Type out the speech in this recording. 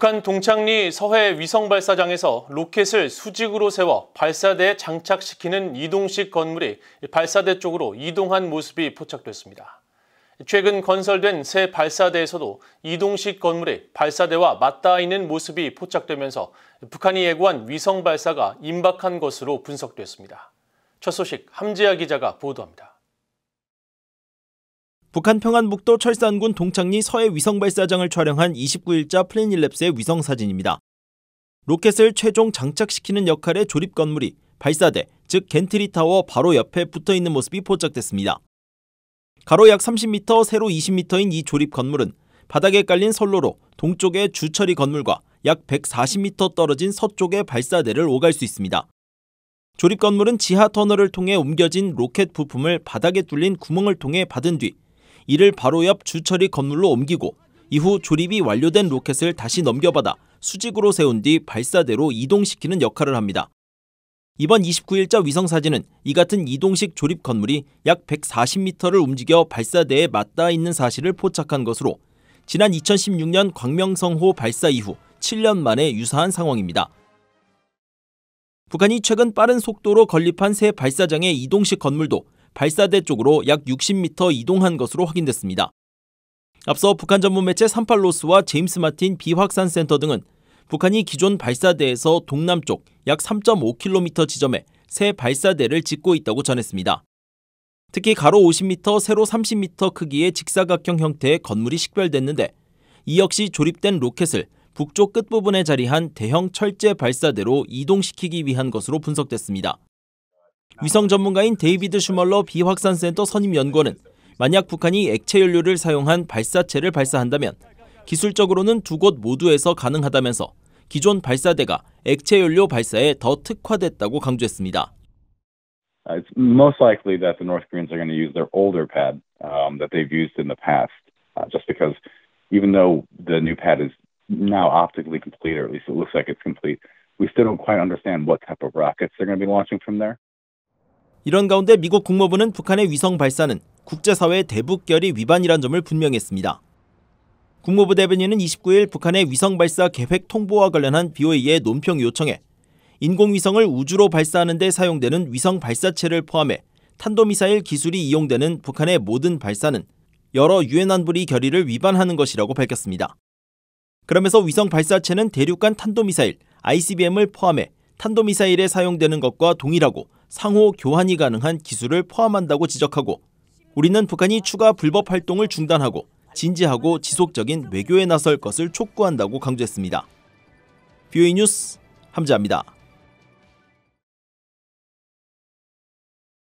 북한 동창리 서해 위성발사장에서 로켓을 수직으로 세워 발사대에 장착시키는 이동식 건물이 발사대 쪽으로 이동한 모습이 포착됐습니다. 최근 건설된 새 발사대에서도 이동식 건물이 발사대와 맞닿아 있는 모습이 포착되면서 북한이 예고한 위성발사가 임박한 것으로 분석됐습니다. 첫 소식 함지아 기자가 보도합니다. 북한 평안북도 철산군 동창리 서해 위성 발사장을 촬영한 29일자 플래닛랩스의 위성 사진입니다. 로켓을 최종 장착시키는 역할의 조립 건물이 발사대, 즉 겐트리 타워 바로 옆에 붙어 있는 모습이 포착됐습니다. 가로 약 30m, 세로 20m인 이 조립 건물은 바닥에 깔린 선로로 동쪽의 주처리 건물과 약 140m 떨어진 서쪽의 발사대를 오갈 수 있습니다. 조립 건물은 지하 터널을 통해 옮겨진 로켓 부품을 바닥에 뚫린 구멍을 통해 받은 뒤 이를 바로 옆 주처리 건물로 옮기고 이후 조립이 완료된 로켓을 다시 넘겨받아 수직으로 세운 뒤 발사대로 이동시키는 역할을 합니다. 이번 29일자 위성사진은 이 같은 이동식 조립 건물이 약 140m를 움직여 발사대에 맞닿아 있는 사실을 포착한 것으로 지난 2016년 광명성호 발사 이후 7년 만에 유사한 상황입니다. 북한이 최근 빠른 속도로 건립한 새 발사장의 이동식 건물도 발사대 쪽으로 약 60m 이동한 것으로 확인됐습니다. 앞서 북한 전문 매체 산팔로스와 제임스 마틴 비확산 센터 등은 북한이 기존 발사대에서 동남쪽 약 3.5km 지점에 새 발사대를 짓고 있다고 전했습니다. 특히 가로 50m, 세로 30m 크기의 직사각형 형태의 건물이 식별됐는데 이 역시 조립된 로켓을 북쪽 끝부분에 자리한 대형 철제 발사대로 이동시키기 위한 것으로 분석됐습니다. 위성 전문가인 데이비드 슈멀러 비확산센터 선임연구원은 만약 북한이 액체 연료를 사용한 발사체를 발사한다면 기술적으로는 두 곳 모두에서 가능하다면서 기존 발사대가 액체 연료 발사에 더 특화됐다고 강조했습니다. It's most likely that the North Koreans are going to use their older pad um, that they've used in the past, uh, just because even though the new pad is now optically complete, or at least it looks like it's complete, we still don't quite understand what type of rockets they're going to be launching from there. 이런 가운데 미국 국무부는 북한의 위성 발사는 국제사회 대북결의 위반이란 점을 분명했습니다. 국무부 대변인은 29일 북한의 위성 발사 계획 통보와 관련한 BOA의 논평 요청에 인공위성을 우주로 발사하는 데 사용되는 위성 발사체를 포함해 탄도미사일 기술이 이용되는 북한의 모든 발사는 여러 유엔 안보리 결의를 위반하는 것이라고 밝혔습니다. 그러면서 위성 발사체는 대륙간 탄도미사일 ICBM을 포함해 탄도미사일에 사용되는 것과 동일하고 상호 교환이 가능한 기술을 포함한다고 지적하고 우리는 북한이 추가 불법 활동을 중단하고 진지하고 지속적인 외교에 나설 것을 촉구한다고 강조했습니다. 뷰이 뉴스 함재합니다.